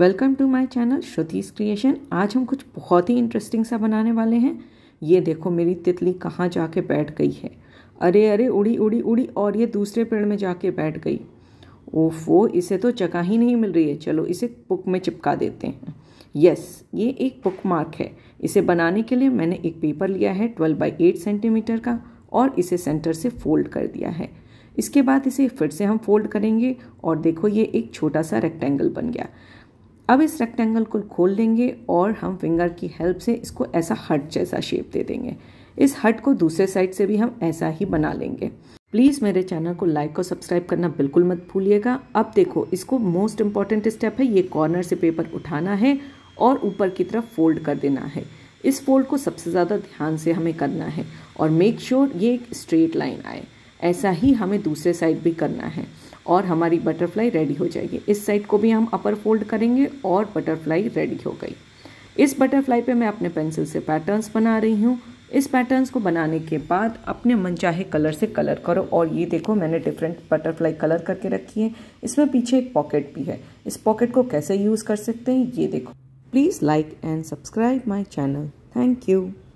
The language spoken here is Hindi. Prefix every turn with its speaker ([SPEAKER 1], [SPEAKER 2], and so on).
[SPEAKER 1] welcome to my channel Shruti's creation आज हम कुछ बहुत ही इंटरेस्टिंग सा बनाने वाले हैं ये देखो मेरी तितली कहाँ जाके बैठ गई है अरे अरे उड़ी उड़ी उड़ी और ये दूसरे पेड़ में जाके बैठ गई ओफो इसे तो जगह ही नहीं मिल रही है चलो इसे बुक में चिपका देते हैं यस ये एक बुक मार्क है इसे बनाने के लिए मैंने एक पेपर लिया है ट्वेल्व बाई एट सेंटीमीटर का और इसे सेंटर से फोल्ड कर दिया है इसके बाद इसे फिर से हम फोल्ड करेंगे और देखो ये एक छोटा सा रेक्टेंगल बन गया अब इस रेक्टेंगल को खोल लेंगे और हम फिंगर की हेल्प से इसको ऐसा हट जैसा शेप दे देंगे इस हट को दूसरे साइड से भी हम ऐसा ही बना लेंगे प्लीज़ मेरे चैनल को लाइक और सब्सक्राइब करना बिल्कुल मत भूलिएगा अब देखो इसको मोस्ट इम्पॉर्टेंट स्टेप है ये कॉर्नर से पेपर उठाना है और ऊपर की तरफ फोल्ड कर देना है इस फोल्ड को सबसे ज़्यादा ध्यान से हमें करना है और मेक श्योर sure ये एक स्ट्रेट लाइन आए ऐसा ही हमें दूसरे साइड भी करना है और हमारी बटरफ्लाई रेडी हो जाएगी इस साइड को भी हम अपर फोल्ड करेंगे और बटरफ्लाई रेडी हो गई इस बटरफ्लाई पे मैं अपने पेंसिल से पैटर्न्स बना रही हूँ इस पैटर्न्स को बनाने के बाद अपने मनचाहे कलर से कलर करो और ये देखो मैंने डिफरेंट बटरफ्लाई कलर करके रखी है इसमें पीछे एक पॉकेट भी है इस पॉकेट को कैसे यूज़ कर सकते हैं ये देखो please like and subscribe my channel thank you